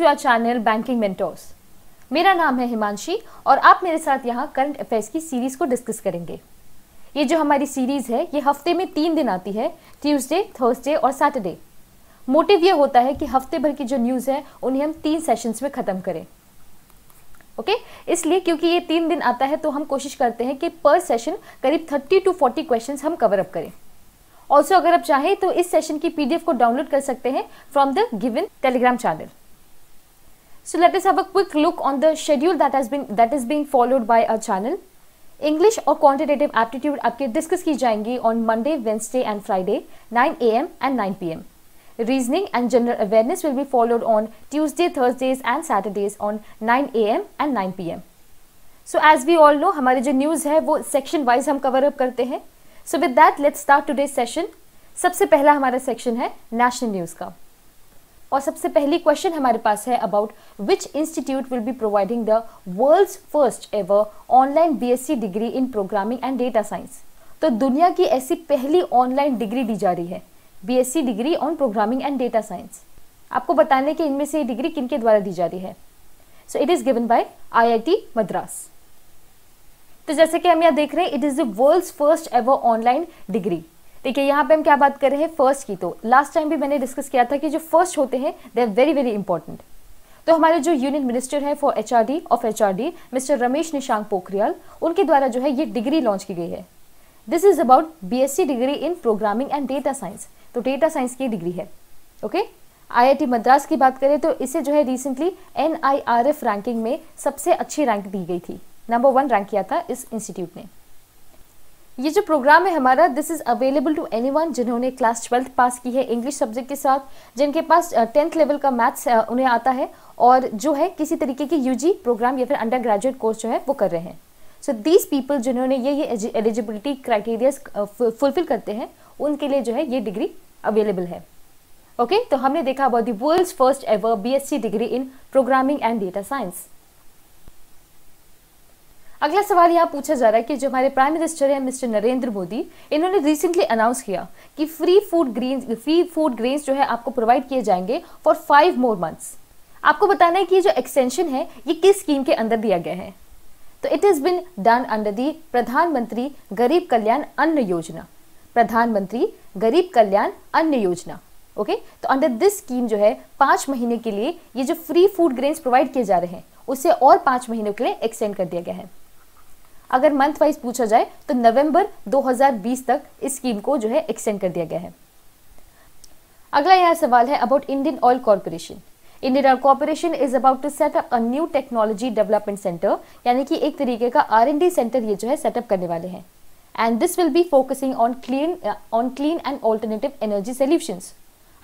Welcome to our channel banking mentors मेरा नाम है हिमांशी और आप मेरे साथ यहाँ करंट अफेयर्स की सीरीज़ को डिस्कस करेंगे ये जो हमारी सीरीज़ है ये हफ्ते में तीन दिन आती है ट्यूसडे थर्सडे और सैटरडे मोटिव ये होता है कि हफ्ते भर की जो न्यूज़ है उन्हें हम तीन सेशंस में ख़त्म करें ओके okay? इसलिए क्योंकि ये तीन दिन आता है तो हम कोशिश करते हैं कि पर सेशन करीब थर्टी टू फोर्टी क्वेश्चन हम कवर अप करें ऑल्सो अगर आप चाहें तो इस सेशन की पीडीएफ को डाउनलोड कर सकते हैं from the given Telegram channel So let us have a quick look on the schedule that has been that is being followed by our channel. English और क्वांटिटेटिव एप्टीट्यूड आपके discuss की जाएंगी on Monday Wednesday and Friday 9 A M and 9 P M reasoning and general awareness will be followed on Tuesday Thursdays and Saturdays on 9 A M and 9 P M so as we all know हमारे जो news है वो section wise हम cover up करते हैं so with that let's start today session सबसे पहला हमारा सेक्शन है नेशनल न्यूज़ का और सबसे पहली क्वेश्चन हमारे पास है about which institute will be providing the world's first ever online BSc degree in programming and data science तो दुनिया की ऐसी पहली ऑनलाइन डिग्री दी जा रही है BSc degree on programming and data science आपको बताने के इनमें से ये डिग्री किनके द्वारा दी जा रही है so it is given by IIT Madras तो जैसे कि हम यहाँ देख रहे हैं it is the world's first ever online degree देखिए यहाँ पे हम क्या बात कर रहे हैं फर्स्ट की तो लास्ट टाइम भी मैंने डिस्कस किया था कि जो फर्स्ट होते हैं they are very very important तो हमारे जो यूनियन मिनिस्टर हैं for H of H mister Ramesh Nishank Pokhriyal उनके द्वारा जो है ये डिग्री लॉन्च की गई है this is about B degree in programming and data science तो डेटा साइंस की डिग्री है ओके आईआईटी मद्रास की बात करें तो इसे जो है रिसेंटली एन रैंकिंग में सबसे अच्छी रैंक दी गई थी नंबर वन रैंक किया था इस इंस्टीट्यूट ने ये जो प्रोग्राम है हमारा this is available to anyone जिन्होंने क्लास ट्वेल्थ पास की है इंग्लिश सब्जेक्ट के साथ जिनके पास टेंथ लेवल का मैथ्स उन्हें आता है और जो है किसी तरीके की यूजी प्रोग्राम या फिर अंडर ग्रेजुएट कोर्स जो है वो कर रहे हैं सो दीज पीपल जिन्होंने ये ये एलिजिबिलिटी क्राइटेरियाज फुलफिल करते हैं उनके लिए जो है ये डिग्री अवेलेबल है ओके okay? तो हमने देखा about the world first ever B degree in programming and data science अगला सवाल यहाँ पूछा जा रहा है कि जो हमारे प्राइम मिनिस्टर हैं मिस्टर नरेंद्र मोदी इन्होंने रिसेंटली अनाउंस किया कि free food green free food grains जो है आपको प्रोवाइड किए जाएंगे फॉर फाइव मोर मंथ्स आपको बताना है कि ये जो एक्सटेंशन है ये किस स्कीम के अंदर दिया गया है तो it is been done under the Pradhanmantri Garib Kalyan Anna योजना प्रधानमंत्री गरीब कल्याण अन्न योजना ओके okay? तो अंडर दिस स्कीम जो है पांच महीने के लिए ये जो फ्री फूड ग्रेन्स प्रोवाइड किए जा रहे हैं उसे और पांच महीनों के लिए एक्सटेंड कर दिया गया है अगर मंथ वाइज पूछा जाए तो नवंबर 2020 तक इस स्कीम को जो है एक्सटेंड कर दिया गया है अगला यह सवाल है about Indian Oil Corporation Indian Oil Corporation is about to set up a new technology development centre यानी कि एक तरीके का आर एन डी सेंटर ये जो है सेटअप करने वाले हैं and this will be focusing on clean on clean and alternative energy solution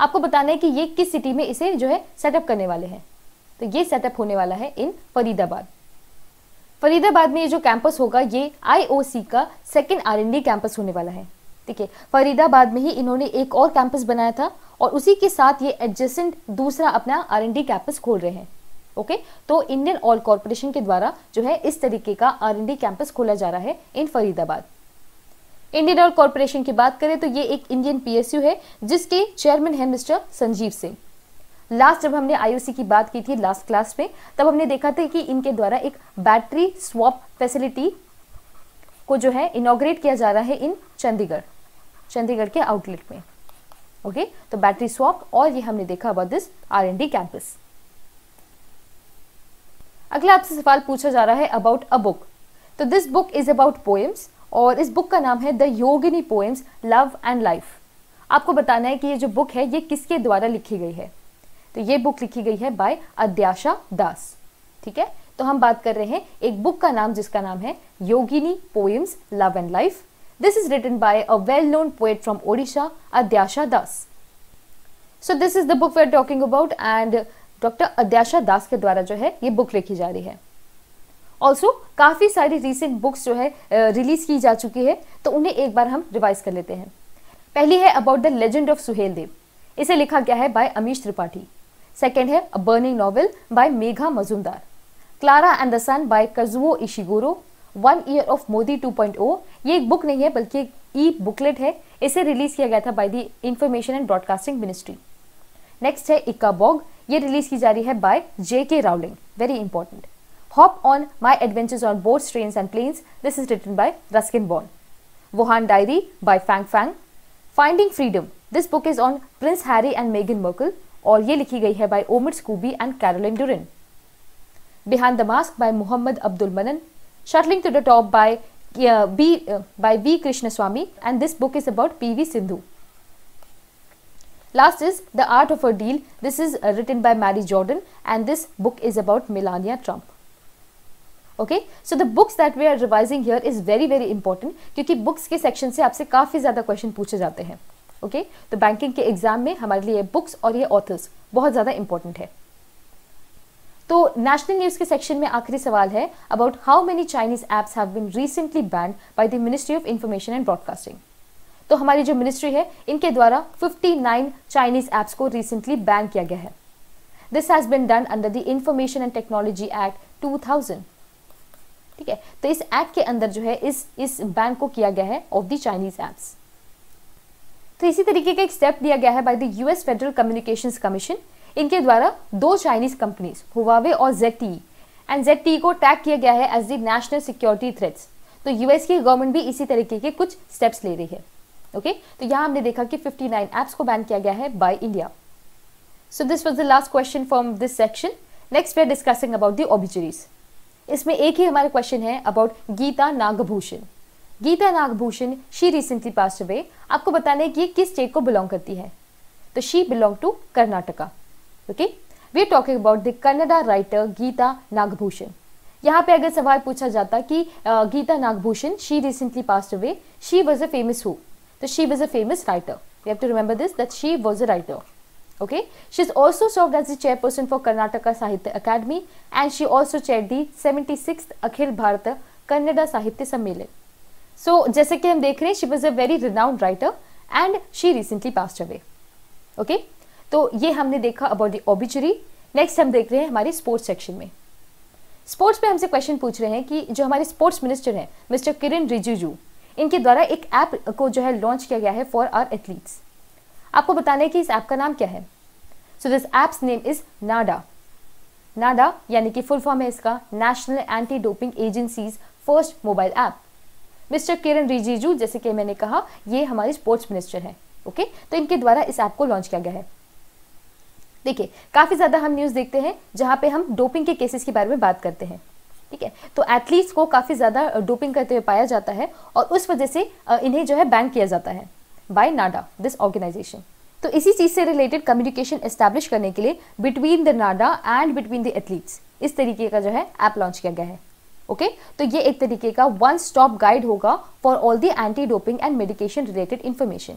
आपको बताना है कि ये किस सिटी में इसे जो है सेटअप करने वाले हैं तो ये सेटअप होने वाला है इन फरीदाबाद फरीदाबाद में ये जो कैंपस होगा ये आईओसी का सेकेंड आर कैंपस होने वाला है ठीक है फरीदाबाद में ही इन्होंने एक और कैंपस बनाया था और उसी के साथ ये एडजस्टेंट दूसरा अपना आर कैंपस खोल रहे हैं ओके तो इंडियन ऑयल कॉरपोरेशन के द्वारा जो है इस तरीके का आरएनडी कैंपस खोला जा रहा है in Faridabad Indian Oil Corporation की बात करें तो ये एक इंडियन पीएसयू है जिसके चेयरमैन है मिस्टर संजीव सिंह लास्ट जब हमने आईओसी की बात की थी लास्ट क्लास में तब हमने देखा था कि इनके द्वारा एक बैटरी स्वॉप फैसिलिटी को जो है इनोग्रेट किया जा रहा है इन चंडीगढ़ चंडीगढ़ के आउटलेट में ओके okay? तो बैटरी स्वॉप और ये हमने देखा about this R N D campus अगला आपसे सवाल पूछा जा रहा है अबाउट अ बुक तो this book is about poems और इस बुक का नाम है the Yogini poems love and life आपको बताना है कि ये जो बुक है ये किसके द्वारा लिखी गई है तो ये बुक लिखी गई है बाय अध्याशा दास ठीक है तो हम बात कर रहे हैं एक बुक का नाम जिसका नाम है Yogini poems love and life this is written by a well known poet from Odisha Adyasha Das so this is the book we are talking about and doctor Adyasha Das के द्वारा जो है ये बुक लिखी जा रही है ऑल्सो काफ़ी सारी रिसेंट बुक्स जो है रिलीज की जा चुकी है तो उन्हें एक बार हम रिवाइज कर लेते हैं पहली है about the legend of Suhel Dev इसे लिखा गया है बाय अमीश त्रिपाठी सेकेंड है a burning novel by Megha Majumdar Klara and the sun by Kazuo Ishiguro one year of Modi 2.0 ये एक बुक नहीं है बल्कि एक ई बुकलेट है इसे रिलीज किया गया था by the information and broadcasting ministry next है इक्का बॉग ये रिलीज की जा रही है by J K Rowling very important hop on my adventures on board train and planes this is written by Ruskin Bond Wuhan diary by Fang Fang finding freedom this book is on prince Harry and मेगन Markle और ये लिखी गई है by Omid Scobie and Carolyn Durand behind the mask by Mohammad Abdul Mannan shuttling to the top by B by B Krishnaswamy and this book is about P V Sindhu last is the art of a deal this is written by Mary Jordan and this book is about Melania Trump. Okay so the books that we are revising here is very very important क्योंकि books के section से आपसे काफ़ी ज़्यादा question पूछे जाते हैं okay तो बैंकिंग के एग्जाम में हमारे लिए बुक्स और ये ऑथर्स बहुत ज़्यादा इंपॉर्टेंट है तो नेशनल न्यूज़ के सेक्शन में आखिरी सवाल है about how many Chinese apps have been recently banned by the ministry of information and broadcasting तो हमारी जो मिनिस्ट्री है इनके द्वारा 59 चाइनीज एप्स को रिसेंटली बैन किया गया है this has been done under the information and technology act 2000 ठीक है तो इस एक्ट के अंदर जो है इस इस बैन को किया गया है ऑफ द चाइनीज एप्स तो इसी तरीके का एक स्टेप दिया गया है by the US federal communications commission इनके द्वारा दो चाइनीज कंपनीज हुवावे और जेटी एंड जेटी को टैग किया गया है as the national security threats तो यूएस की गवर्नमेंट भी इसी तरीके के कुछ स्टेप्स ले रही है ओके okay? तो यहां हमने देखा कि 59 एप्स को बैन किया गया है by India so this was the last question from this section next we are discussing about the इसमें एक ही हमारा क्वेश्चन है about Geeta Nagabhushan Geeta Nagabhushan she recently pass away आपको बताने की कि ये किस स्टेट को बिलोंग करती है तो she belong to Karnataka okay we are talking about the Kannada writer Geeta Nagabhushan यहाँ पे अगर सवाल पूछा जाता कि Geeta Nagabhushan she recently pass away she was a famous who तो she was a famous writer you have to remember this that she was a writer she is also serve as the chairperson for Karnataka Sahitya academy and she also chair the seventy six Akhil Bharat Kannada Sahitya Sammelan so so, जैसे कि हम देख रहे हैं she was a very renowned writer and she recently pass away okay तो ये हमने देखा अबाउट दी ऑबिचरी नेक्स्ट हम देख रहे हैं हमारे स्पोर्ट्स सेक्शन में स्पोर्ट्स में हमसे क्वेश्चन पूछ रहे हैं कि जो हमारे स्पोर्ट्स मिनिस्टर हैं मिस्टर किरण रिजिजू इनके द्वारा एक ऐप को जो है लॉन्च किया गया है फॉर आर एथलीट्स आपको बताना है कि इस ऐप का नाम क्या है so this app's name is NADA NADA यानी कि फुल फॉर्म है इसका national anti doping agency's first mobile app mister Kiren Rijiju जैसे कि मैंने कहा ये हमारे स्पोर्ट्स मिनिस्टर हैं ओके तो इनके द्वारा इस ऐप को लॉन्च किया गया है देखिए काफ़ी ज़्यादा हम न्यूज़ देखते हैं जहां पे हम डोपिंग के केसेस के बारे में बात करते हैं ठीक है तो एथलीट्स को काफ़ी ज़्यादा डोपिंग करते हुए पाया जाता है और उस वजह से इन्हें जो है बैन किया जाता है बाय नाडा दिस ऑर्गेनाइजेशन तो इसी चीज़ से रिलेटेड कम्युनिकेशन एस्टेब्लिश करने के लिए between the NADA and between the athletes इस तरीके का जो है ऐप लॉन्च किया गया है ओके okay? तो ये एक तरीके का वन स्टॉप गाइड होगा for all the anti doping and medication related information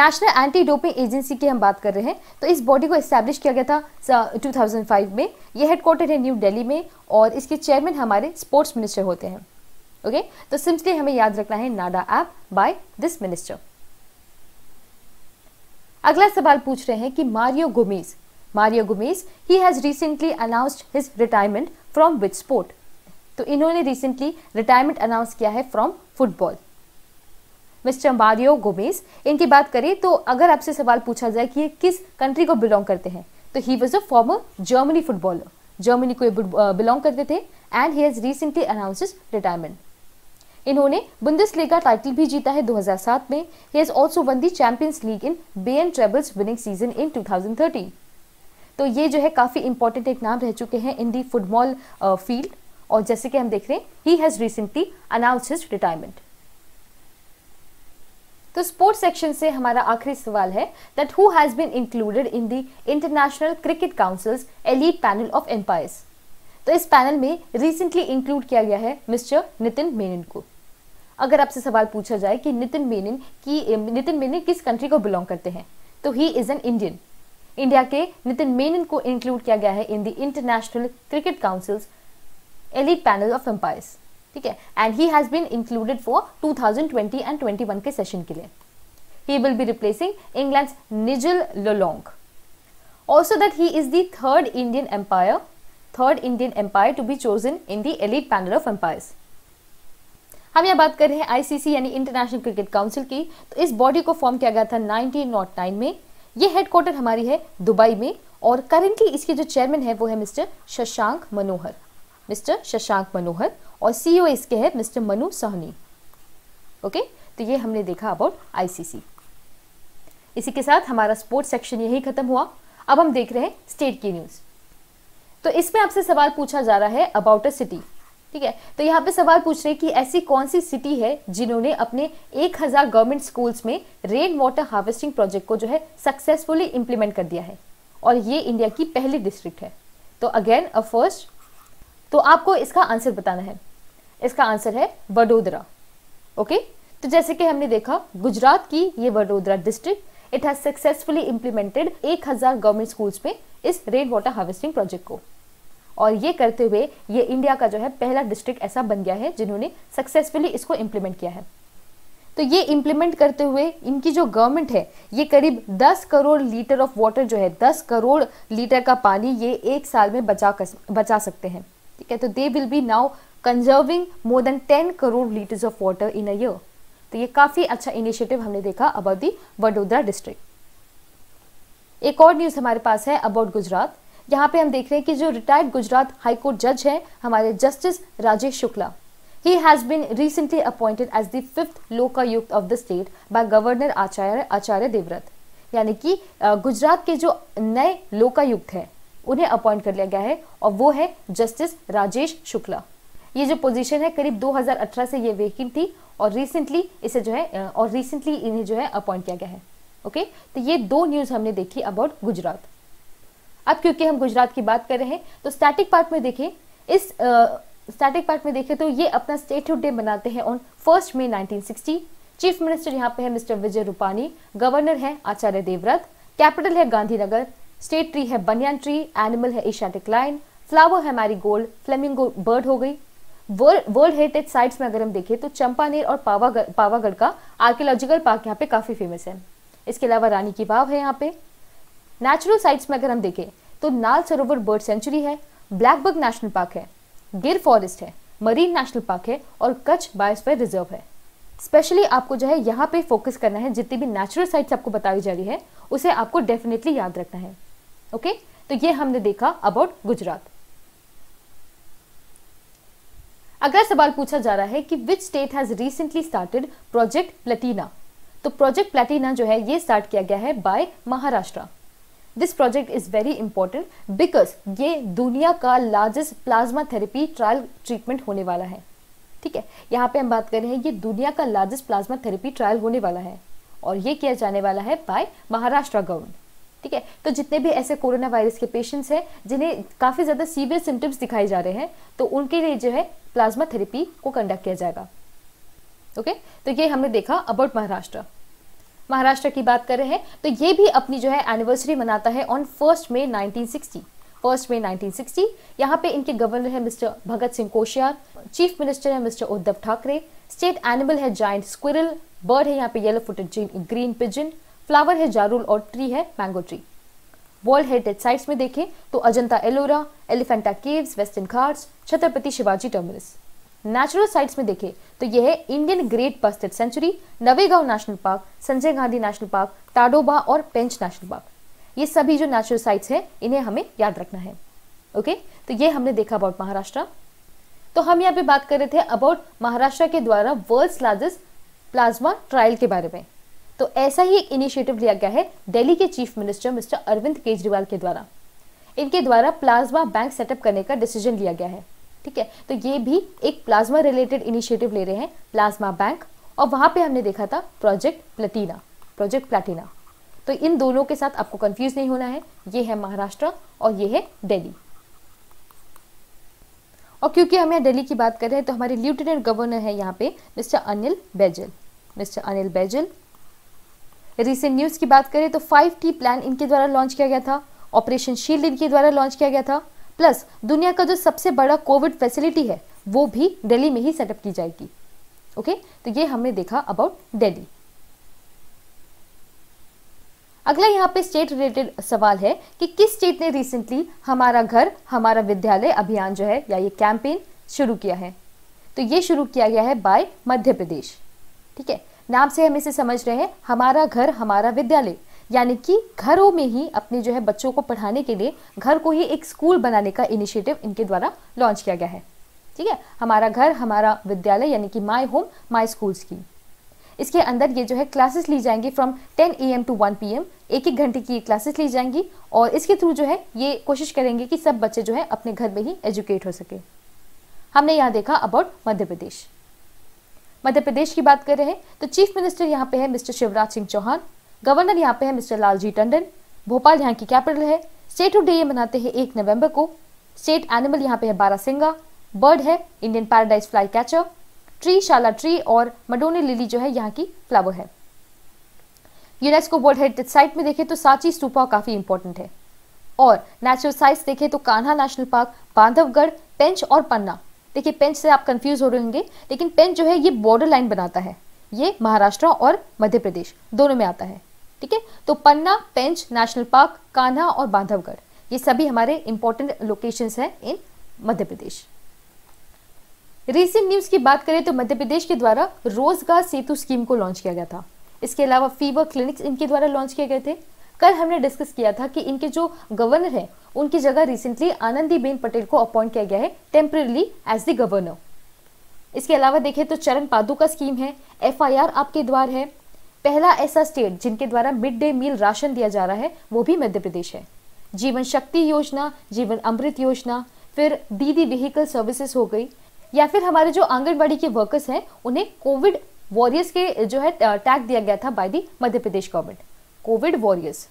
national anti doping agency की हम बात कर रहे हैं तो इस बॉडी को इस्टेब्लिश किया गया था 2005 में ये हेडक्वार्टर है न्यू दिल्ली में और इसके चेयरमैन हमारे स्पोर्ट्स मिनिस्टर होते हैं ओके okay? तो सिंपली हमें याद रखना है NADA app by this minister अगला सवाल पूछ रहे हैं कि Mario Gomez Mario Gomez he has recently announced his retirement from which sport तो इन्होंने रिसेंटली रिटायरमेंट अनाउंस किया है from football mister Mario Gomez इनकी बात करें तो अगर आपसे सवाल पूछा जाए कि ये किस कंट्री को बिलोंग करते हैं तो he was a former Germany footballer Germany को बिलोंग करते थे and he has recently announce retirement इन्होंने बुंदस लीग का टाइटल भी जीता है 2007 में he has also won the champions league in बे and trebles winning season in 2013 तो ये जो है काफ़ी इंपॉर्टेंट एक नाम रह चुके हैं इन दी फुटबॉल फील्ड और जैसे कि हम देख रहे हैं he has recently announce his retirement तो स्पोर्ट्स सेक्शन से हमारा आखिरी सवाल है that who has been included in the international cricket council's elite panel of umpires तो इस पैनल में रिसेंटली इंक्लूड किया गया है मिस्टर नितिन मेनन को अगर आपसे सवाल पूछा जाए कि नितिन मेनन की नितिन मेनन किस कंट्री को बिलोंग करते हैं तो he is an Indian India के नितिन मेनन को इंक्लूड किया गया है in the international cricket council's elite panel of umpires ठीक है and he has been included for 2020 and 21 के सेशन के लिए he will be replacing England's Nigel Llong Also that he is the third Indian umpire third Indian umpire to be chosen in the elite panel of umpires हम यहाँ बात कर रहे हैं ICC यानी इंटरनेशनल क्रिकेट काउंसिल की तो इस बॉडी को फॉर्म किया गया था 1909 में ये हेडक्वार्टर हमारी है दुबई में और करेंटली इसके जो चेयरमैन है वो है मिस्टर शशांक मनोहर मिस्टर शशांक मनोहर और सीईओ e इसके है मिस्टर मनु सहनी ओके तो ये हमने देखा अबाउट आईसीसी इसी के साथ हमारा स्पोर्ट्स सेक्शन यही खत्म हुआ अब हम देख रहे हैं स्टेट की न्यूज़ तो इसमें आपसे सवाल पूछा जा रहा है अबाउट अ सिटी ठीक है तो यहाँ पे सवाल पूछ रहे हैं कि ऐसी कौन सी सिटी है जिन्होंने अपने 1000 गवर्नमेंट स्कूल्स में रेन वाटर हार्वेस्टिंग प्रोजेक्ट को जो है सक्सेसफुली इंप्लीमेंट कर दिया है और ये इंडिया की पहली डिस्ट्रिक्ट है तो अगेन अ फर्स्ट तो आपको इसका आंसर बताना है इसका आंसर है वडोदरा ओके तो जैसे कि हमने देखा गुजरात की ये Vadodara district it has successfully implemented 1000 government schools में इस रेन वाटर हार्वेस्टिंग प्रोजेक्ट को और ये करते हुए ये इंडिया का जो है पहला डिस्ट्रिक्ट ऐसा बन गया है जिन्होंने सक्सेसफुली इसको इम्प्लीमेंट किया है तो ये इम्प्लीमेंट करते हुए इनकी जो गवर्नमेंट है ये करीब 10 करोड़ लीटर ऑफ वाटर जो है 10 करोड़ लीटर का पानी ये एक साल में बचा कर बचा सकते हैं ठीक है तो they will be now conserving more than ten crore litres of water in a year तो ये काफ़ी अच्छा इनिशिएटिव हमने देखा अबाउट दी वडोदरा डिस्ट्रिक्ट एक और न्यूज़ हमारे पास है अबाउट गुजरात यहाँ पे हम देख रहे हैं कि जो रिटायर्ड गुजरात हाईकोर्ट जज हैं हमारे justice Rajesh Shukla he has been recently appointed as the fifth Lokayukta of the state by governor Acharya Acharya Devvrat यानी कि गुजरात के जो नए लोकायुक्त हैं उन्हें अपॉइंट कर लिया गया है और वो है जस्टिस राजेश शुक्ला ये जो पोजीशन है करीब 2018 से ये वेकेंट थी और रिसेंटली इसे जो है और रिसेंटली इन्हें जो है अपॉइंट किया गया है ओके तो ये दो न्यूज़ हमने देखी अबाउट गुजरात अब क्योंकि हम गुजरात की बात कर रहे हैं तो स्टैटिक पार्ट में देखें इस स्टैटिक पार्ट में देखें तो ये अपना स्टेटहुड डे मनाते हैं on first May nineteen chief minister यहाँ पे है मिस्टर विजय रूपानी गवर्नर है आचार्य देवव्रत कैपिटल है गांधीनगर स्टेट ट्री है बनियान ट्री एनिमल है एशियाटिक लाइन फ्लावर है मैरी गोल्ड फ्लेमिंगो बर्ड हो गई वर्ल्ड हेरिटेज साइट्स में अगर हम देखें तो चंपानेर और पावागढ़ पावागढ़ का आर्कियोलॉजिकल पार्क यहाँ पे काफ़ी फेमस है इसके अलावा रानी की बाव है यहाँ पे नेचुरल साइट्स में अगर हम देखें तो नाल सरोवर बर्ड सेंचुरी है ब्लैकबर्ग नेशनल पार्क है गिर फॉरेस्ट है मरीन नेशनल पार्क है और कच्छ बायोस्पेयर रिजर्व है स्पेशली आपको जो है यहाँ पे फोकस करना है जितनी भी नेचुरल साइट्स आपको बताई जा रही है उसे आपको डेफिनेटली याद रखना है ओके तो ये हमने देखा अबाउट गुजरात अगला सवाल पूछा जा रहा है कि which state has recently started project Platina तो प्रोजेक्ट प्लेटिना जो है ये स्टार्ट किया गया है by Maharashtra this project is very important because ये दुनिया का largest plasma therapy trial treatment होने वाला है ठीक है यहां पे हम बात कर रहे हैं ये दुनिया का लार्जेस्ट प्लाज्मा थेरेपी ट्रायल होने वाला है और ये किया जाने वाला है बाय महाराष्ट्र गवर्नमेंट ठीक है तो जितने भी ऐसे कोरोना वायरस के पेशेंट्स हैं जिन्हें काफ़ी ज़्यादा सीवियर सिम्टम्स दिखाए जा रहे हैं तो उनके लिए जो है प्लाज्मा थेरेपी को कंडक्ट किया जाएगा ओके तो ये हमने देखा अबाउट महाराष्ट्र महाराष्ट्र की बात कर रहे हैं तो ये भी अपनी जो है एनिवर्सरी मनाता है on first May nineteen first May 1960 यहाँ पे इनके गवर्नर है mister Bhagat Singh Koshyari chief minister है mister Uddhav Thackeray state animal है जाइंट स्क्विरल बर्ड है यहाँ पे yellow footed green pigeon flower है जारूल और ट्री है mango tree world heritage sites में देखें तो Ajanta Ellora Elephanta caves western Ghats Chhatrapati Shivaji terminus natural sites में देखें तो यह है Indian great bustard sanctuary Navegaon national park Sanjay Gandhi national park Tadoba और पेंच नेशनल पार्क ये सभी जो नेचुरल साइट्स हैं इन्हें हमें याद रखना है ओके तो ये हमने देखा अबाउट महाराष्ट्र तो हम यहाँ पे बात कर रहे थे अबाउट महाराष्ट्र के द्वारा वर्ल्ड लार्जेस्ट प्लाज्मा ट्रायल के बारे में तो ऐसा ही एक इनिशिएटिव लिया गया है दिल्ली के chief minister mister Arvind Kejriwal के द्वारा इनके द्वारा प्लाज्मा बैंक सेटअप करने का डिसीजन लिया गया है ठीक है तो ये भी एक प्लाज्मा रिलेटेड इनिशिएटिव ले रहे हैं प्लाज्मा बैंक और वहां पे हमने देखा था प्रोजेक्ट प्लेटिना प्रोजेक्ट प्लेटिना तो इन दोनों के साथ आपको कंफ्यूज नहीं होना है ये है महाराष्ट्र और ये है दिल्ली और क्योंकि हम यहाँ दिल्ली की बात कर रहे हैं तो हमारे लेफ्टिनेंट गवर्नर है यहाँ पे mister Anil Baijal mister Anil Baijal recent news की बात करें तो फाइव टी प्लान इनके द्वारा लॉन्च किया गया था ऑपरेशन शील्ड इनके द्वारा लॉन्च किया गया था प्लस दुनिया का जो सबसे बड़ा कोविड फैसिलिटी है वो भी दिल्ली में ही सेटअप की जाएगी ओके तो ये हमने देखा अबाउट दिल्ली अगला यहाँ पे स्टेट रिलेटेड सवाल है कि किस स्टेट ने रिसेंटली हमारा घर हमारा विद्यालय अभियान जो है या ये कैंपेन शुरू किया है तो ये शुरू किया गया है बाय मध्य प्रदेश ठीक है नाम से हम इसे समझ रहे हैं हमारा घर हमारा विद्यालय यानी कि घरों में ही अपने जो है बच्चों को पढ़ाने के लिए घर को ही एक स्कूल बनाने का इनिशिएटिव इनके द्वारा लॉन्च किया गया है ठीक है हमारा घर हमारा विद्यालय यानी कि my home my school scheme इसके अंदर ये जो है क्लासेस ली जाएंगी from 10 A M to 1 P M एक एक घंटे की ये क्लासेस ली जाएंगी और इसके थ्रू जो है ये कोशिश करेंगे कि सब बच्चे जो है अपने घर में ही एजुकेट हो सके हमने यहाँ देखा अबाउट मध्य प्रदेश मध्य प्रदेश की बात कर रहे हैं तो चीफ मिनिस्टर यहाँ पे है मिस्टर शिवराज सिंह चौहान गवर्नर यहाँ पे है मिस्टर लालजी टंडन भोपाल यहाँ की कैपिटल है स्टेट डे ये मनाते हैं एक नवंबर को स्टेट एनिमल यहाँ पे है बारासिंगा बर्ड है Indian paradise flycatcher tree शाला ट्री और मडोनी लिली जो है यहाँ की फ्लावर है यूनेस्को वर्ल्ड हेरिटेज साइट में देखें तो सांची स्तूपा काफ़ी इंपॉर्टेंट है और नेचुरल साइट्स देखें तो कान्हा नेशनल पार्क बांधवगढ़ पेंच और पन्ना देखिए पेंच से आप कंफ्यूज हो रहे होंगे लेकिन पेंच जो है ये बॉर्डर लाइन बनाता है ये महाराष्ट्र और मध्य प्रदेश दोनों में आता है ठीक है तो पन्ना पेंच नेशनल पार्क कान्हा और बांधवगढ़ ये सभी हमारे इंपॉर्टेंट लोकेशन है इन मध्य प्रदेश रीसेंट न्यूज़ की बात करें तो मध्य प्रदेश के द्वारा रोजगार सेतु स्कीम को लॉन्च किया गया था इसके अलावा फीवर क्लिनिक्स इनके द्वारा लॉन्च किए गए थे कल हमने डिस्कस किया था कि इनके जो गवर्नर हैं उनकी जगह रिसेंटली आनंदी बेन पटेल को अपॉइंट किया गया है टेम्परेली एज द गवर्नर इसके अलावा देखें तो चरण पादू का स्कीम है एफ आपके द्वार है पहला ऐसा स्टेट जिनके द्वारा मिड डे मील राशन दिया जा रहा है वो भी मध्य प्रदेश है जीवन शक्ति योजना जीवन अमृत योजना फिर दीदी व्हीकल सर्विसेज हो गई या फिर हमारे जो आंगनबाड़ी के वर्कर्स हैं उन्हें कोविड वॉरियर्स के जो है टैग दिया गया था by the Madhya Pradesh government covid warriors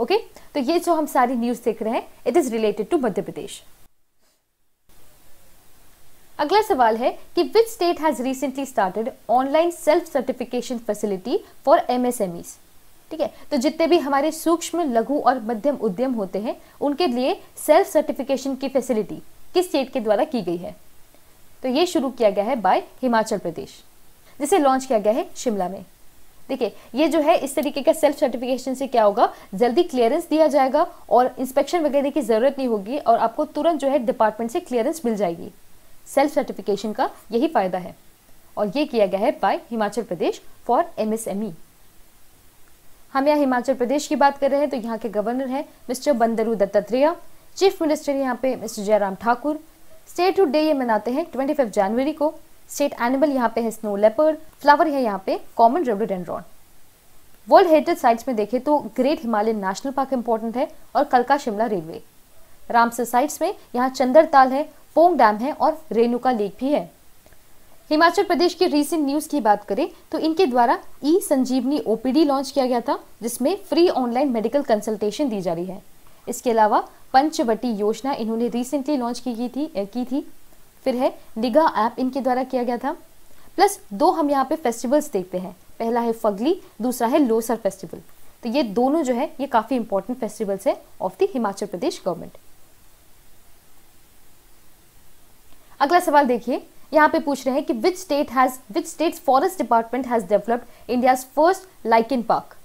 okay तो ये जो हम सारी न्यूज देख रहे हैं it is related to Madhya Pradesh अगला सवाल है कि which state has recently started online self certification facility for MSMEs ठीक है तो जितने भी हमारे सूक्ष्म लघु और मध्यम उद्यम होते हैं उनके लिए सेल्फ सर्टिफिकेशन की फैसिलिटी किस स्टेट के द्वारा की गई है तो ये शुरू किया गया है बाय हिमाचल प्रदेश जिसे लॉन्च किया गया है शिमला में देखिए ये जो है इस तरीके का सेल्फ सर्टिफिकेशन से क्या होगा जल्दी क्लियरेंस दिया जाएगा और इंस्पेक्शन वगैरह की जरूरत नहीं होगी और आपको तुरंत जो है डिपार्टमेंट से क्लियरेंस मिल जाएगी सेल्फ सर्टिफिकेशन का यही फायदा है और ये किया गया है by Himachal Pradesh for MSME e। हम यहाँ हिमाचल प्रदेश की बात कर रहे हैं तो यहाँ के गवर्नर है mister Bandaru Dattatreya chief minister यहाँ पे mister Jairam Thakur statehood day ये मनाते हैं ट्वेंटी जनवरी को स्टेट एनिमल यहाँ पे है स्नो लेपर्ड फ्लावर है यहाँ पे common rhododendron world heritage sites में देखें तो great Himalayan national park important है और कलका शिमला रेलवे रामसर साइट्स में यहाँ चंदर ताल है पोंग डैम है और रेणुका लेक भी है हिमाचल प्रदेश की रीसेंट न्यूज़ की बात करें तो इनके द्वारा ई संजीवनी ओपीडी लॉन्च किया गया था जिसमें फ्री ऑनलाइन मेडिकल कंसल्टेशन दी जा रही है इसके अलावा पंचवटी योजना इन्होंने रिसेंटली लॉन्च की थी की थी फिर है निगा ऐप इनके द्वारा किया गया था प्लस दो हम यहाँ पे फेस्टिवल्स देखते हैं पहला है फगली दूसरा है लोसर फेस्टिवल तो ये दोनों जो है ये काफ़ी इंपॉर्टेंट फेस्टिवल्स है of the Himachal Pradesh government अगला सवाल देखिए यहाँ पे पूछ रहे हैं कि which state has which state forest department has developed India first lichen park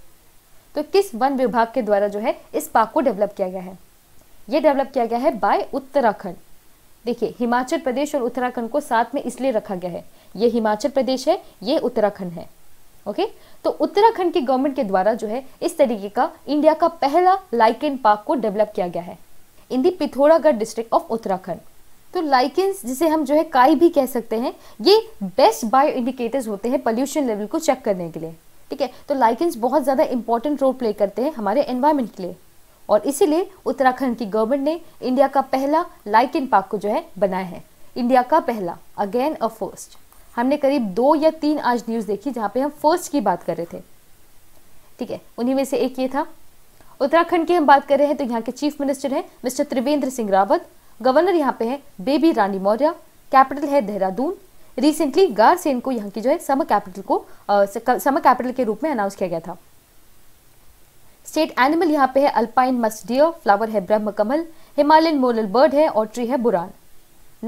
तो किस वन विभाग के द्वारा जो है इस पार्क को डेवलप किया गया है ये डेवलप किया गया है बाय उत्तराखंड देखिए हिमाचल प्रदेश और उत्तराखंड को साथ में इसलिए रखा गया है ये हिमाचल प्रदेश है ये उत्तराखंड है ओके तो उत्तराखंड की गवर्नमेंट के द्वारा जो है इस तरीके का इंडिया का पहला लाइकेन पार्क को डेवलप किया गया है in the Pithoragarh district of Uttarakhand तो लाइकेंस जिसे हम जो है काई भी कह सकते हैं ये बेस्ट बायो इंडिकेटर्स होते हैं पॉल्यूशन लेवल को चेक करने के लिए ठीक है तो लाइकेंस बहुत ज़्यादा इंपॉर्टेंट रोल प्ले करते हैं हमारे एनवायरमेंट के लिए और इसीलिए उत्तराखंड की गवर्नमेंट ने इंडिया का पहला लाइकन पार्क को जो है बनाया है इंडिया का पहला अगेन अ फर्स्ट हमने करीब दो या तीन आज न्यूज़ देखी जहां पे हम फर्स्ट की बात कर रहे थे ठीक है उन्हीं में से एक ये था उत्तराखंड की हम बात कर रहे हैं तो यहाँ के चीफ मिनिस्टर हैं मिस्टर त्रिवेंद्र सिंह रावत गवर्नर यहाँ पे है बेबी रानी मौर्य कैपिटल है देहरादून रिसेंटली गारसेन को यहाँ की जो है समर कैपिटल को समर कैपिटल के रूप में अनाउंस किया गया था स्टेट एनिमल यहाँ पे है अल्पाइन मस्डियर फ्लावर है ब्रह्म कमल हिमालयन मोरल बर्ड है और ट्री है बुरान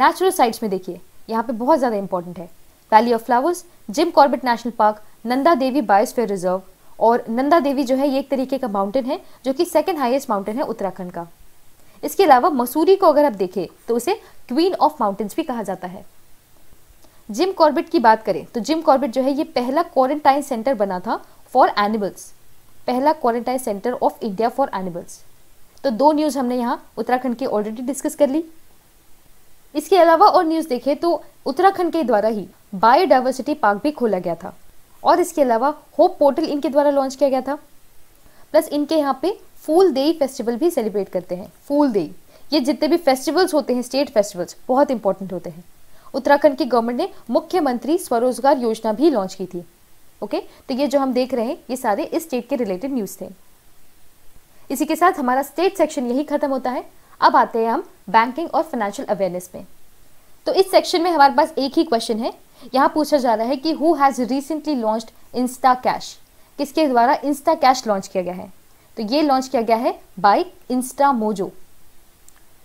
नेचुरल साइट्स में देखिए यहाँ पे बहुत ज़्यादा इंपॉर्टेंट है valley of flowers Jim Corbett national park Nanda Devi biosphere reserve और नंदा देवी जो है ये एक तरीके का माउंटेन है जो कि सेकेंड हाइस्ट माउंटेन है उत्तराखंड का इसके अलावा मसूरी को अगर आप देखें तो उसे क्वीन ऑफ माउंटेन्स भी कहा जाता है जिम कॉर्बेट की बात करें तो जिम कॉर्बेट जो है ये पहला क्वारंटाइन सेंटर बना था फॉर एनिमल्स पहला quarantine centre of India for animals तो दो न्यूज़ हमने यहाँ उत्तराखंड की ऑलरेडी डिस्कस कर ली इसके अलावा और न्यूज़ देखें तो उत्तराखंड के द्वारा ही बायोडाइवर्सिटी पार्क भी खोला गया था और इसके अलावा होप पोर्टल इनके द्वारा लॉन्च किया गया था प्लस इनके यहाँ पे फूल देई फेस्टिवल भी सेलिब्रेट करते हैं फूल देई ये जितने भी फेस्टिवल्स होते हैं स्टेट फेस्टिवल्स बहुत इंपॉर्टेंट होते हैं उत्तराखंड की गवर्नमेंट ने मुख्यमंत्री स्वरोजगार योजना भी लॉन्च की थी ओके तो ये जो हम देख रहे हैं ये सारे इस स्टेट के रिलेटेड न्यूज़ थे इसी के साथ हमारा स्टेट सेक्शन यही खत्म होता है अब आते हैं हम बैंकिंग और फाइनेंशियल अवेयरनेस में तो इस सेक्शन में हमारे पास एक ही क्वेश्चन है यहाँ पूछा जा रहा है कि who has recently launch insta cash किसके द्वारा इंस्टा कैश लॉन्च किया गया है तो ये लॉन्च किया गया है बाय इंस्टा मोजो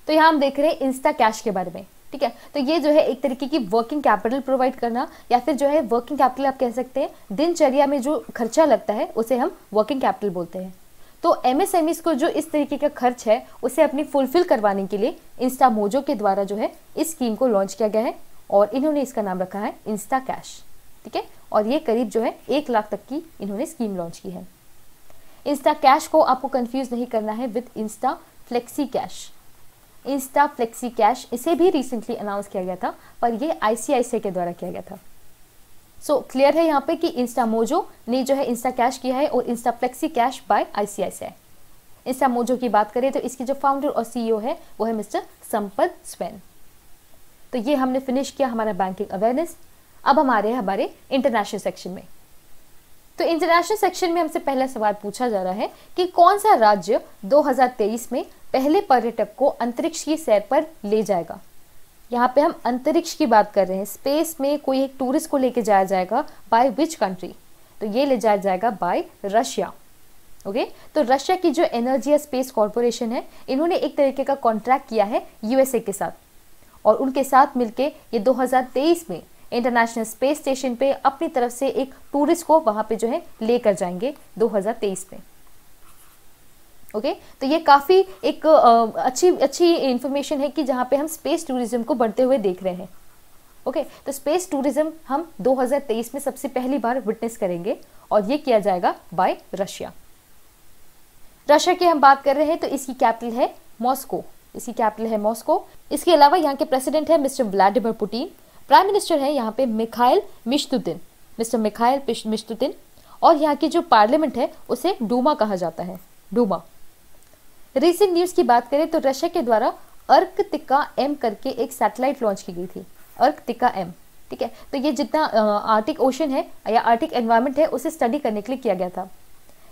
तो यहां हम देख रहे हैं इंस्टा कैश के बारे में ठीक है तो ये जो है एक तरीके की वर्किंग कैपिटल प्रोवाइड करना या फिर जो है वर्किंग कैपिटल आप कह सकते हैं दिनचर्या में जो खर्चा लगता है उसे हम वर्किंग कैपिटल बोलते हैं तो एमएसएमईस e को जो इस तरीके का खर्च है उसे अपनी फुलफिल करवाने के लिए इंस्टा मोजो के द्वारा जो है इस स्कीम को लॉन्च किया गया है और इन्होंने इसका नाम रखा है इंस्टा कैश ठीक है और ये करीब जो है एक लाख तक की इन्होंने स्कीम लॉन्च की है इंस्टा कैश को आपको कंफ्यूज नहीं करना है with insta flexi cash insta flexi cash इसे भी रिसेंटली अनाउंस किया गया था पर ये आईसीआईसीआई के द्वारा किया गया था सो so, क्लियर है यहाँ पे कि इंस्टा मोजो ने जो है इंस्टा कैश किया है और insta flexi cash by ICICI Instamojo की बात करें तो इसकी जो फाउंडर और सीईओ e है वो है मिस्टर संपत स्वैन तो ये हमने फिनिश किया हमारा बैंकिंग अवेयरनेस अब हमारे हमारे इंटरनेशनल सेक्शन में तो इंटरनेशनल सेक्शन में हमसे पहला सवाल पूछा जा रहा है कि कौन सा राज्य 2023 में पहले पर्यटक को अंतरिक्ष की सैर पर ले जाएगा यहाँ पे हम अंतरिक्ष की बात कर रहे हैं स्पेस में कोई एक टूरिस्ट को लेके जाया जाएगा बाय विच कंट्री तो ये ले जाया जाएगा बाय रशिया ओके तो रशिया की जो एनर्जी या स्पेस कॉरपोरेशन है इन्होंने एक तरीके का कॉन्ट्रैक्ट किया है यूएसए के साथ और उनके साथ मिलके ये 2023 में इंटरनेशनल स्पेस स्टेशन पे अपनी तरफ से एक टूरिस्ट को वहां पे जो है लेकर जाएंगे 2023 में ओके okay? तो ये काफ़ी एक अच्छी अच्छी इंफॉर्मेशन है कि जहां पे हम स्पेस टूरिज्म को बढ़ते हुए देख रहे हैं ओके okay? तो स्पेस टूरिज्म हम 2023 में सबसे पहली बार विटनेस करेंगे और ये किया जाएगा बाय रशिया रशिया की हम बात कर रहे हैं तो इसकी कैपिटल है मॉस्को इसकी कैपिटल है मॉस्को इसके अलावा यहाँ के प्रेसिडेंट है mister Vladimir Putin prime minister है यहाँ पे Mikhail Mishustin mister Mikhail Mishustin और यहाँ की जो पार्लियामेंट है उसे डूमा कहा जाता है डूमा रिसेंट न्यूज़ की बात करें तो रशिया के द्वारा अर्क तिक्का एम करके एक सैटेलाइट लॉन्च की गई थी अर्क तिक्का एम ठीक है तो ये जितना आर्टिक ओशन है या आर्टिक एनवायरमेंट है उसे स्टडी करने के लिए किया गया था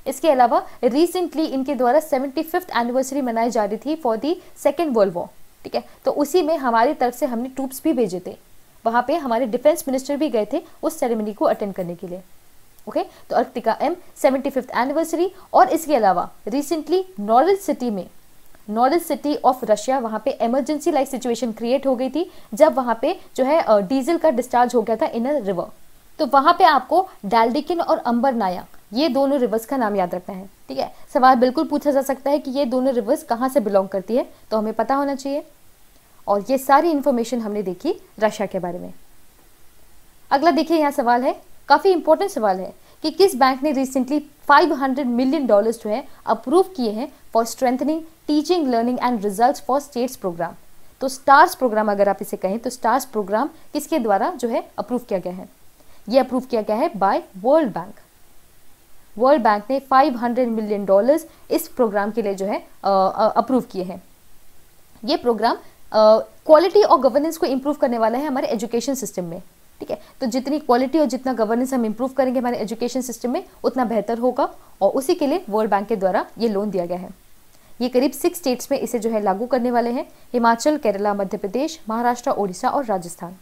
इसके अलावा रिसेंटली इनके द्वारा सेवेंटी फिफ्थ एनिवर्सरी मनाई जा रही थी for the second world war ठीक है तो उसी में हमारी तरफ से हमने ट्रूप्स भी भेजे थे वहां पे हमारे डिफेंस मिनिस्टर भी गए थे उस सेरेमनी को अटेंड करने के लिए ओके okay? तो Arktika M seventy fifth anniversary और इसके अलावा रिसेंटली नॉर्वेल सिटी में नॉर्थ सिटी ऑफ रशिया वहां पे इमरजेंसी लाइक सिचुएशन क्रिएट हो गई थी जब वहां पे जो है डीजल का डिस्चार्ज हो गया था इन अ रिवर तो वहां पे आपको डालडिकिन और अंबर नाया ये दोनों रिवर्स का नाम याद रखना है ठीक है सवाल बिल्कुल पूछा जा सकता है कि ये दोनों रिवर्स कहाँ से बिलोंग करती है तो हमें पता होना चाहिए और ये सारी इंफॉर्मेशन हमने देखी रशिया के बारे में अगला देखिए यहाँ सवाल है काफ़ी इंपॉर्टेंट सवाल है कि किस बैंक ने रिसेंटली 500 मिलियन डॉलर्स जो है अप्रूव किए हैं for strengthening teaching learning and results for states programme तो स्टार्स प्रोग्राम अगर आप इसे कहें तो स्टार्स प्रोग्राम किसके द्वारा जो है अप्रूव किया गया है ये अप्रूव किया गया है by world bank world bank ने 500 मिलियन डॉलर्स इस प्रोग्राम के लिए जो है अप्रूव किए हैं ये प्रोग्राम क्वालिटी और गवर्नेंस को इम्प्रूव करने वाला है हमारे एजुकेशन सिस्टम में ठीक है तो जितनी क्वालिटी और जितना गवर्नेंस हम इम्प्रूव करेंगे हमारे एजुकेशन सिस्टम में उतना बेहतर होगा और उसी के लिए वर्ल्ड बैंक के द्वारा ये लोन दिया गया है ये करीब सिक्स स्टेट्स में इसे जो है लागू करने वाले हैं हिमाचल केरला मध्य प्रदेश महाराष्ट्र ओडिशा और राजस्थान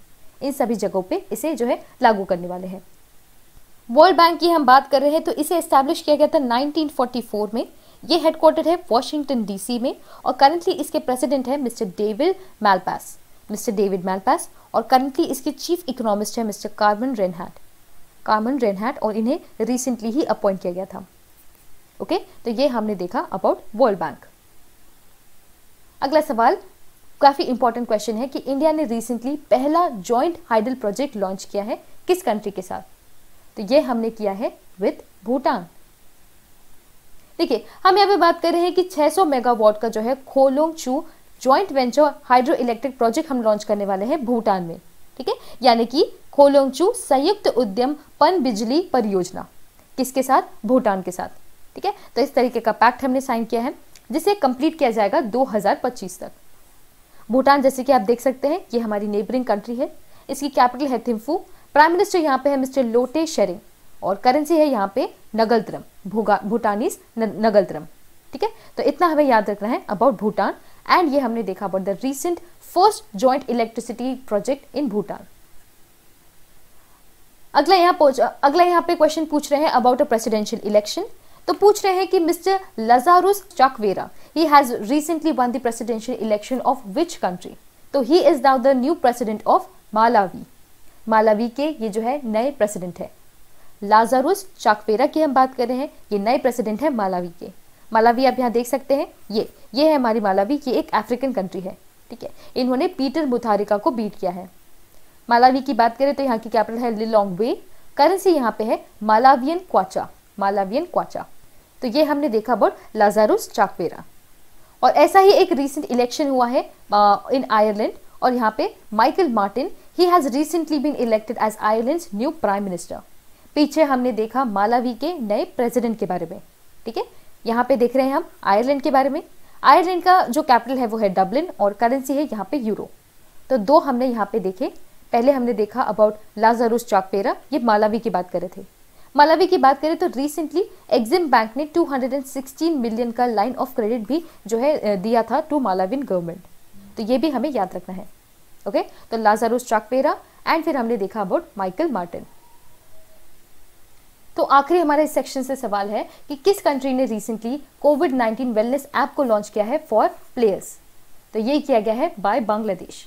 इन सभी जगहों पे इसे जो है लागू करने वाले हैं वर्ल्ड बैंक की हम बात कर रहे हैं तो इसे इस्टेब्लिश किया गया था 1944 में ये हेडक्वार्टर है वॉशिंगटन डीसी में और करंटली इसके प्रेसिडेंट है mister David Malpass mister David Malpass और करंटली इसके चीफ इकोनॉमिस्ट है mister Carmen Reinhart Carmen Reinhart और इन्हें रिसेंटली ही अपॉइंट किया गया था ओके okay? तो ये हमने देखा अबाउट वर्ल्ड बैंक अगला सवाल काफ़ी इंपॉर्टेंट क्वेश्चन है कि इंडिया ने रिसेंटली पहला ज्वाइंट हाइडल प्रोजेक्ट लॉन्च किया है किस कंट्री के साथ तो ये हमने किया है विथ भूटान देखिए हम यहाँ पे बात कर रहे हैं कि 600 मेगावाट का जो है Kholongchhu joint venture hydro electric project हम लॉन्च करने वाले हैं भूटान में ठीक है यानी कि चू संयुक्त उद्यम पन बिजली परियोजना किसके साथ भूटान के साथ ठीक है तो इस तरीके का पैक्ट हमने साइन किया है जिसे कंप्लीट किया जाएगा दो तक भूटान जैसे कि आप देख सकते हैं ये हमारी नेबरिंग कंट्री है इसकी कैपिटल है थिम्फू प्राइम मिनिस्टर यहाँ पे है मिस्टर लोटे शेरिंग और करेंसी है यहाँ पे नगलत्रम भूटानीज नगलत्रम ठीक है तो इतना हमें याद रखना है अबाउट भूटान एंड ये हमने देखा about the recent first joint electricity project in Bhutan अगला यहाँ अगला यहाँ पे क्वेश्चन पूछ रहे हैं अबाउट अ प्रेसिडेंशियल इलेक्शन तो पूछ रहे हैं कि mister Lazarus Chakwera he has recently won the presidential election of which country तो he is now the new president of Malawi Malawi के ये जो है नए प्रेसिडेंट है लाजारूस चाकपेरा की हम बात कर रहे हैं ये नए प्रेसिडेंट है मालावी के मालावी आप यहाँ देख सकते हैं ये ये है हमारी मालावी ये एक अफ्रीकन कंट्री है ठीक है इन्होंने पीटर बुथारिका को बीट किया है मालावी की बात करें तो यहाँ की कैपिटल है वे करेंसी यहाँ पे है मालावियन क्वाचा मालावियन क्वाचा तो ये हमने देखा अबाउट लाजारूस चाकपेरा और ऐसा ही एक रिसेंट इलेक्शन हुआ है इन आयरलैंड और यहाँ पे Michael Martin he has recently been elected as Ireland new prime minister पीछे हमने देखा मालावी के नए प्रेसिडेंट के बारे में ठीक है यहाँ पे देख रहे हैं हम आयरलैंड के बारे में आयरलैंड का जो कैपिटल है वो है डबलिन और करेंसी है यहाँ पे यूरो तो दो हमने यहाँ पे देखे पहले हमने देखा अबाउट लाजारूस चाकपेरा ये मालावी की बात कर रहे थे मालावी की बात करें तो रिसेंटली एग्जिम बैंक ने 216 मिलियन का लाइन ऑफ क्रेडिट भी जो है दिया था टू मालाविन गवर्नमेंट तो ये भी हमें याद रखना है ओके तो लाजारूस चाकपेरा एंड फिर हमने देखा अबाउट माइकल मार्टिन तो आखिरी हमारे इस सेक्शन से सवाल है कि किस कंट्री ने रिसेंटली कोविड 19 वेलनेस ऐप को लॉन्च किया है फॉर प्लेयर्स तो ये किया गया है by Bangladesh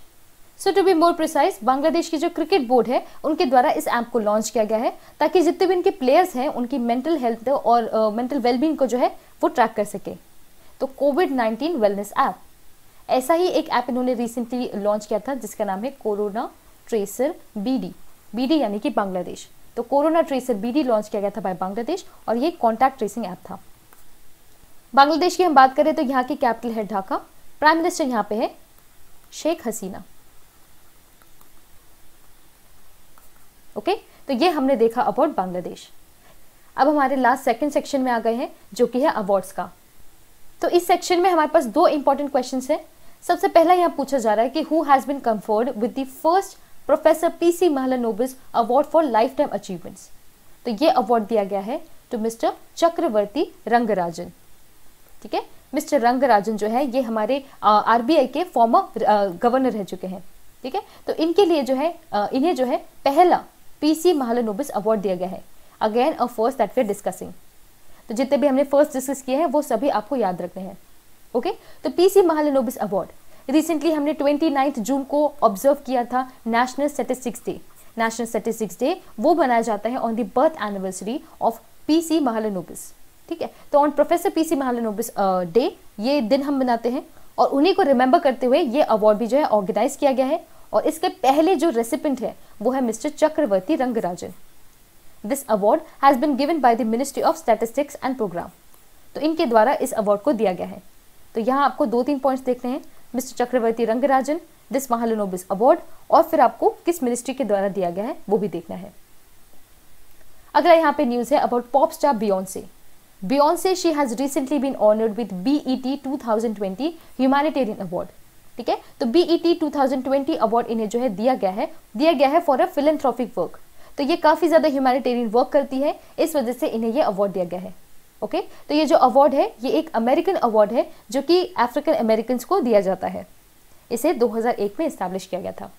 so to be more precise Bangladesh की जो क्रिकेट बोर्ड है उनके द्वारा इस ऐप को लॉन्च किया गया है ताकि जितने भी इनके प्लेयर्स हैं उनकी मेंटल हेल्थ और मेंटल uh, वेलबींग को जो है वो ट्रैक कर सके तो कोविड नाइन्टीन वेलनेस ऐप ऐसा ही एक ऐप इन्होंने रिसेंटली लॉन्च किया था जिसका नाम है कोरोना ट्रेसर बी डी यानी कि बांग्लादेश तो कोरोना ट्रेसर बीडी लॉन्च किया गया था बाय बांग्लादेश और ये कॉन्टैक्ट ट्रेसिंग ऐप था बांग्लादेश की हम बात करें तो यहाँ की कैपिटल है ढाका प्राइम मिनिस्टर यहाँ पे है शेख हसीना ओके okay? तो ये हमने देखा अबाउट बांग्लादेश अब हमारे लास्ट सेकंड सेक्शन में आ गए हैं जो कि है अवार्ड्स का तो इस सेक्शन में हमारे पास दो इंपॉर्टेंट क्वेश्चन हैं सबसे पहला यहाँ पूछा जा रहा है कि who has been conferred with the first professor PC Mahalanobis award for lifetime achievements तो ये अवार्ड दिया गया है टू तो मिस्टर चक्रवर्ती रंगराजन ठीक है मिस्टर रंगराजन जो है ये हमारे आरबीआई के फॉर्मर गवर्नर रह चुके हैं ठीक है तो इनके लिए जो है आ, इन्हें जो है पहला पीसी नोबिस अवार्ड दिया गया है again a first that we discussing तो जितने भी हमने फर्स्ट डिस्कस किए हैं वो सभी आपको याद रखने हैं ओके तो पीसी महालानोबिस अवार्ड रिसेंटली हमने ट्वेंटी जून को ऑब्जर्व किया था national statistics day national statistics day वो मनाया जाता है on the birth anniversary of P C Mahalanobis ठीक है तो on professor P C Mahalanobis day ये दिन हम मनाते हैं और उन्हीं को रिमेंबर करते हुए ये अवार्ड भी जो है ऑर्गेनाइज किया गया है और इसके पहले जो रेसिपेंट है वो है mister Chakravarthy Rangarajan this award has been given by the ministry of statistics and programme तो इनके द्वारा इस अवार्ड को दिया गया है तो यहाँ आपको दो तीन पॉइंट्स देखने हैं mister Chakravarthy Rangarajan this Mahalanobis award और फिर आपको किस मिनिस्ट्री के द्वारा दिया गया है वो भी देखना है अगला यहाँ पे न्यूज है about pop star Beyonce Beyonce she has recently been honoured with BET 2020 humanitarian award ठीक है तो बीईटी 2020 अवार्ड इन्हें जो है दिया गया है दिया गया है फॉर अ फिलेंथ्रॉफिक वर्क तो ये काफ़ी ज़्यादा ह्यूमैनिटेरियन वर्क करती है इस वजह से इन्हें ये अवार्ड दिया गया है ओके तो ये जो अवार्ड है ये एक अमेरिकन अवार्ड है जो कि अफ्रीकन अमेरिकन को दिया जाता है इसे 2001 में इस्टेब्लिश किया गया था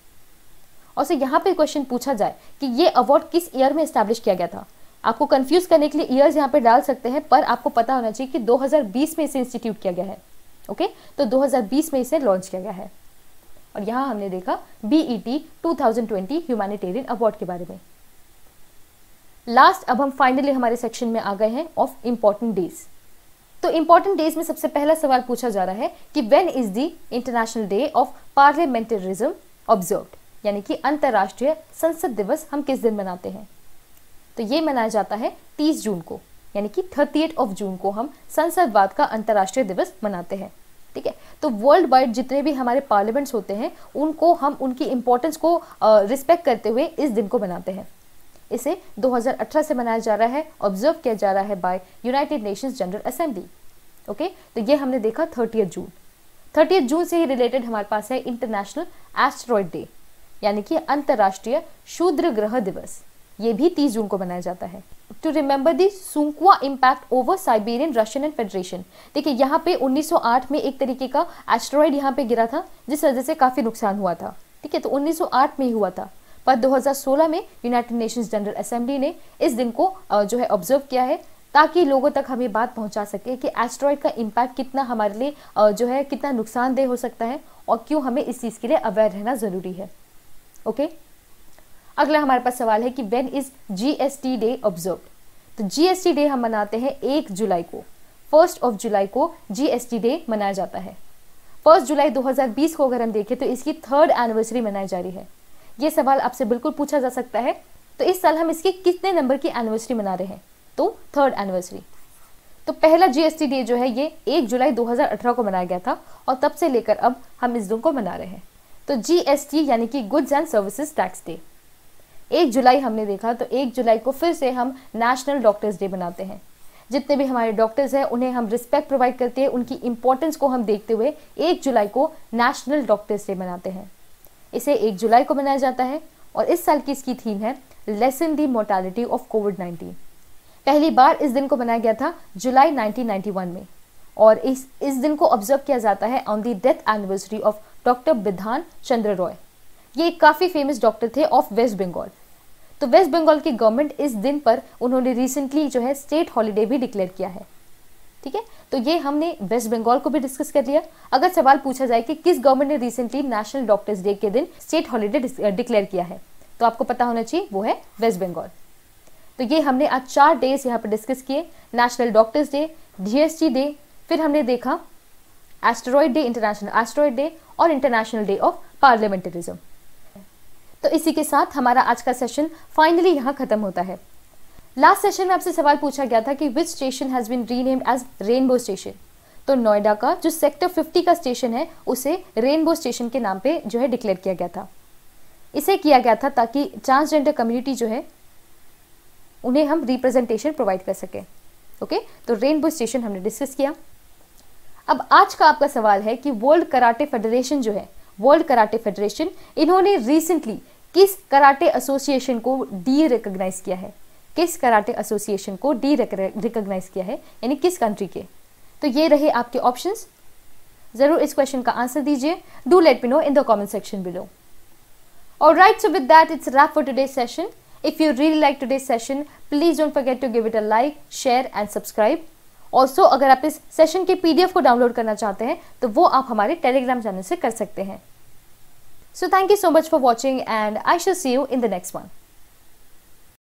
और से यहाँ पे क्वेश्चन पूछा जाए कि ये अवार्ड किस ईयर में इस्टेब्लिश किया गया था आपको कंफ्यूज करने के लिए ईयर्स यहाँ पे डाल सकते हैं पर आपको पता होना चाहिए कि 2020 में इसे इंस्टीट्यूट किया गया है ओके तो 2020 में इसे लॉन्च किया गया है और यहाँ हमने देखा B E T two humanitarian award के बारे में लास्ट अब हम फाइनली हमारे सेक्शन में आ गए हैं ऑफ इंपॉर्टेंट डेज तो इंपॉर्टेंट डेज में सबसे पहला सवाल पूछा जा रहा है कि when is the international day of parliamentarism observe यानी कि अंतर्राष्ट्रीय संसद दिवस हम किस दिन मनाते हैं तो ये मनाया जाता है 30 जून को यानी कि थर्टी ऑफ जून को हम संसदवाद का अंतर्राष्ट्रीय दिवस मनाते हैं ठीक है तो वर्ल्ड वाइड जितने भी हमारे पार्लियामेंट्स होते हैं उनको हम उनकी इम्पोर्टेंस को रिस्पेक्ट करते हुए इस दिन को मनाते हैं इसे 2018 से मनाया जा रहा है ऑब्जर्व किया जा रहा है by United Nations general assembly okay तो ये हमने देखा थर्टी जून थर्टी जून से ही रिलेटेड हमारे पास है इंटरनेशनल एस्ट्रॉयड डे यानी कि अंतर्राष्ट्रीय शूद्र ग्रह दिवस ये भी तीस जून को मनाया जाता है टू रिमेंबर दी सुंकुआ impact over Siberian Russian and federation देखिए यहाँ पे 1908 में एक तरीके का एस्ट्रॉयड यहाँ पे गिरा था जिस वजह से काफ़ी नुकसान हुआ था ठीक है तो 1908 में ही हुआ था पर 2016 में यूनाइटेड नेशंस जनरल असेंबली ने इस दिन को जो है ऑब्जर्व किया है ताकि लोगों तक हम ये बात पहुंचा सके कि एस्ट्रॉयड का इम्पैक्ट कितना हमारे लिए जो है कितना नुकसानदेह हो सकता है और क्यों हमें इस चीज़ के लिए अवेयर रहना ज़रूरी है ओके अगला हमारे पास सवाल है कि when is G S T day observe तो जी एस टी डे हम मनाते हैं एक जुलाई को फर्स्ट ऑफ जुलाई को जी एस टी डे मनाया जाता है फर्स्ट जुलाई 2020 को अगर हम देखें तो इसकी थर्ड एनिवर्सरी मनाई जा रही है ये सवाल आपसे बिल्कुल पूछा जा सकता है तो इस साल हम इसके कितने नंबर की एनिवर्सरी मना रहे हैं तो थर्ड एनिवर्सरी तो पहला जीएसटी डे जो है ये एक जुलाई 2018 को मनाया गया था और तब से लेकर अब हम इस दिन को मना रहे हैं तो जीएसटी यानी कि goods and services tax day एक जुलाई हमने देखा तो एक जुलाई को फिर से हम नेशनल डॉक्टर्स डे मनाते हैं जितने भी हमारे डॉक्टर्स हैं उन्हें हम रिस्पेक्ट प्रोवाइड करते हैं उनकी इंपॉर्टेंस को हम देखते हुए एक जुलाई को नेशनल डॉक्टर्स डे मनाते हैं इसे एक जुलाई को मनाया जाता है और इस साल की इसकी थीम है lessen the mortality of covid nineteen पहली बार इस दिन को मनाया गया था जुलाई 1991 में और इस इस दिन को ऑब्जर्व किया जाता है on the death anniversary of doctor Bidhan Chandra Roy ये एक काफ़ी फेमस डॉक्टर थे ऑफ वेस्ट बंगाल तो वेस्ट बंगाल की गवर्नमेंट इस दिन पर उन्होंने रिसेंटली जो है स्टेट हॉलीडे भी डिक्लेयर किया है ठीक है तो ये हमने वेस्ट बंगाल को भी डिस्कस कर लिया अगर सवाल पूछा जाए कि किस गवर्नमेंट ने रिसेंटली नेशनल डॉक्टर्स डे के दिन स्टेट हॉलीडे डिक्लेयर किया है तो आपको पता होना चाहिए वो है वेस्ट बंगाल तो ये हमने आज चार डेज यहाँ पर डिस्कस किए national doctors day GST day फिर हमने देखा asteroid day international asteroid day और इंटरनेशनल डे ऑफ पार्लियामेंटरिज्म तो इसी के साथ हमारा आज का सेशन फाइनली यहाँ खत्म होता है लास्ट सेशन में आपसे सवाल पूछा गया था कि which station has been renamed as rainbow station तो नोएडा का जो सेक्टर 50 का स्टेशन है उसे रेनबो स्टेशन के नाम पे जो है डिक्लेयर किया गया था इसे किया गया था ताकि ट्रांसजेंडर कम्युनिटी जो है उन्हें हम रिप्रेजेंटेशन प्रोवाइड कर सके ओके तो रेनबो स्टेशन हमने डिस्कस किया अब आज का आपका सवाल है कि वर्ल्ड कराटे फेडरेशन जो है वर्ल्ड कराटे फेडरेशन इन्होंने रिसेंटली किस कराटे एसोसिएशन को डी रिकोगनाइज किया है किस कराटे एसोसिएशन को डी रिकोगनाइज किया है यानी किस कंट्री के तो ये रहे आपके ऑप्शंस ज़रूर इस क्वेश्चन का आंसर दीजिए do let me know in the comment section below और right so with that it's wrap for today session if you really like today's session please don't forget to give it a like share and subscribe also अगर आप इस session के PDF को download करना चाहते हैं तो वो आप हमारे टेलीग्राम चैनल से कर सकते हैं so thank you so much for watching and I shall see you in the next one